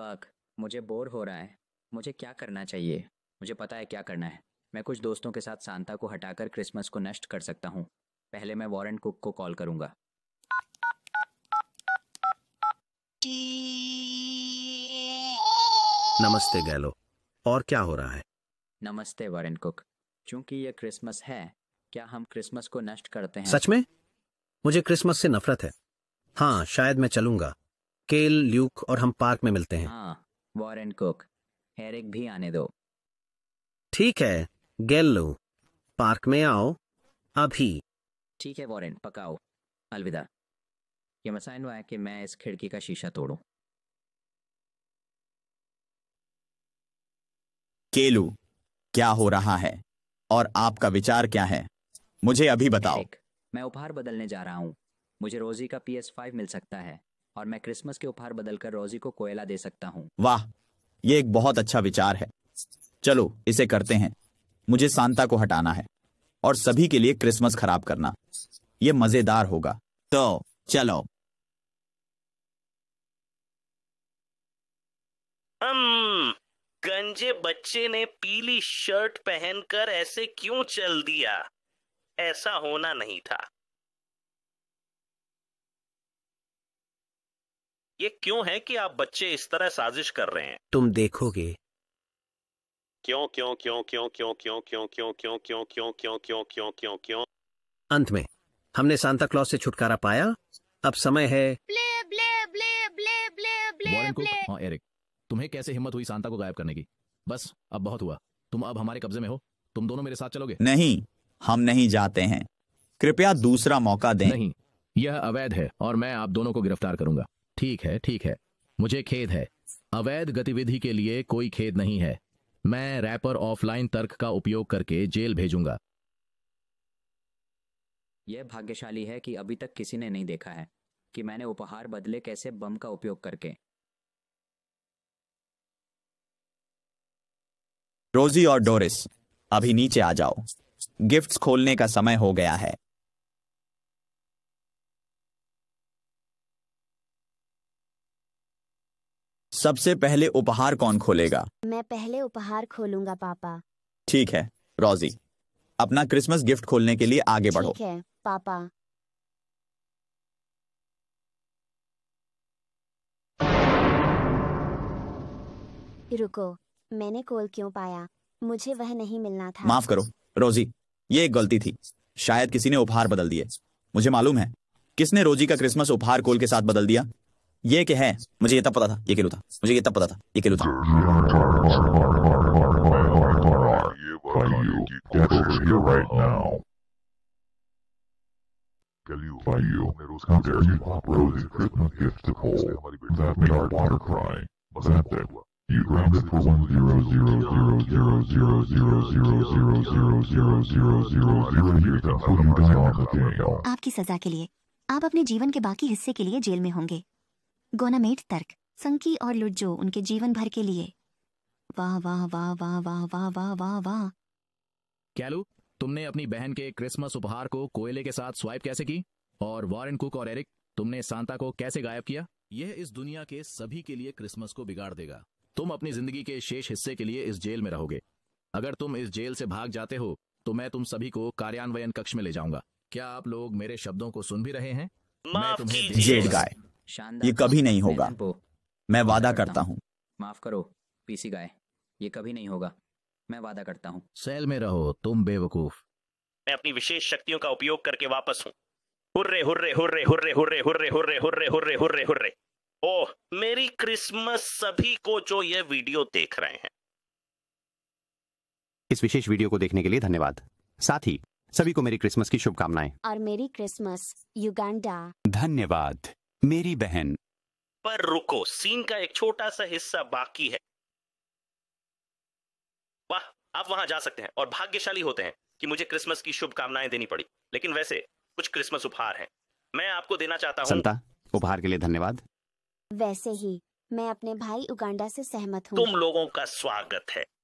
पक मुझे बोर हो रहा है मुझे क्या करना चाहिए मुझे पता है क्या करना है मैं कुछ दोस्तों के साथ सांता को हटाकर क्रिसमस को नष्ट कर सकता हूँ पहले मैं वॉरेंट कुक को कॉल करूँगा नमस्ते गैलो और क्या हो रहा है नमस्ते वॉरन कुक चूंकि ये क्रिसमस है क्या हम क्रिसमस को नष्ट करते हैं सच में मुझे क्रिसमस से नफरत है हाँ शायद मैं चलूंगा केल ल्यूक और हम पार्क में मिलते हैं हाँ, वॉरेन कुक हेरिक भी आने दो ठीक है लो पार्क में आओ अभी ठीक है वॉरेन पकाओ अलविदा ये मसाइन हुआ है कि मैं इस खिड़की का शीशा तोड़ू केलू क्या हो रहा है और आपका विचार क्या है मुझे अभी बताओ मैं उपहार बदलने जा रहा हूँ मुझे रोजी का पी एस फाइव मिल सकता है और मैं क्रिसमस के उपहार बदलकर रोजी को कोयला दे सकता हूँ वाह ये एक बहुत अच्छा विचार है चलो इसे करते हैं मुझे सांता को हटाना है और सभी के लिए क्रिसमस खराब करना ये मजेदार होगा तो चलो अम, गंजे बच्चे ने पीली शर्ट पहनकर ऐसे क्यों चल दिया ऐसा होना नहीं था ये क्यों है कि आप बच्चे इस तरह साजिश कर रहे हैं तुम देखोगे क्यों क्यों क्यों क्यों क्यों क्यों क्यों क्यों क्यों क्यों क्यों क्यों क्यों क्यों क्यों क्यों अंत में हमने सांता क्लॉज से छुटकारा पाया अब समय है एरिक तुम्हें कैसे हिम्मत हुई सांता को गायब करने की बस अब बहुत हुआ तुम अब हमारे कब्जे में हो तुम दोनों मेरे साथ चलोगे नहीं हम नहीं जाते हैं कृपया दूसरा मौका दें नहीं यह अवैध है और मैं आप दोनों को गिरफ्तार करूंगा ठीक है ठीक है मुझे खेद है अवैध गतिविधि के लिए कोई खेद नहीं है मैं रैपर ऑफलाइन तर्क का उपयोग करके जेल भेजूंगा यह भाग्यशाली है कि अभी तक किसी ने नहीं देखा है कि मैंने उपहार बदले कैसे बम का उपयोग करके रोजी और डोरिस अभी नीचे आ जाओ गिफ्ट्स खोलने का समय हो गया है सबसे पहले उपहार कौन खोलेगा मैं पहले उपहार खोलूंगा पापा ठीक है रोजी अपना क्रिसमस गिफ्ट खोलने के लिए आगे बढ़ो ठीक है पापा रुको मैंने कोल क्यों पाया मुझे वह नहीं मिलना था माफ करो रोजी ये एक गलती थी शायद किसी ने उपहार बदल दिए मुझे मालूम है किसने रोजी का क्रिसमस उपहार कोल के साथ बदल दिया ये के है मुझे ये तब पता था ये किलो था मुझे ये तब पता था ये किलो था You grabbed it for one zero zero zero zero zero zero zero zero zero zero zero zero zero years until you die on the scale. आपकी सजा के लिए आप अपने जीवन के बाकी हिस्से के लिए जेल में होंगे गोनामेट तर्क संकी और लुटजो उनके जीवन भर के लिए वाह वाह वाह वाह वाह वाह वाह वाह वाह कैलू तुमने अपनी बहन के क्रिसमस उपहार को कोयले के साथ स्वाइप कैसे की और वॉरेन कुक और एरिक तुमने सांता को कैसे गायब किया यह इस दुनिया के सभी के लिए क्रिसमस को बिगाड़ देगा तुम अपनी जिंदगी के शेष हिस्से के लिए इस जेल में रहोगे अगर तुम इस जेल से भाग जाते हो तो मैं तुम सभी को कार्यान्वयन कक्ष में ले जाऊंगा क्या आप लोग मेरे शब्दों को सुन भी रहे हैं मैं तुम्हें जेल गाय ये कभी नहीं होगा मैं वादा करता हूँ माफ करो पीसी गाय ये कभी नहीं होगा मैं वादा करता हूँ सेल में रहो तुम बेवकूफ मैं अपनी विशेष शक्तियों का उपयोग करके वापस हूँ hurray hurray hurray hurray hurray hurray hurray hurray hurray hurray hurray oh merry Christmas सभी को जो ये वीडियो देख रहे हैं इस विशेष वीडियो को देखने के लिए धन्यवाद साथ ही सभी को मेरी क्रिसमस की शुभकामनाएं और मेरी क्रिसमस युगांडा धन्यवाद मेरी बहन पर रुको सीन का एक छोटा सा हिस्सा बाकी है वाह आप वहां जा सकते हैं और भाग्यशाली होते हैं कि मुझे क्रिसमस की शुभकामनाएं देनी पड़ी लेकिन वैसे कुछ क्रिसमस उपहार हैं मैं आपको देना चाहता हूँ संता उपहार के लिए धन्यवाद वैसे ही मैं अपने भाई उगांडा से सहमत हूँ तुम लोगों का स्वागत है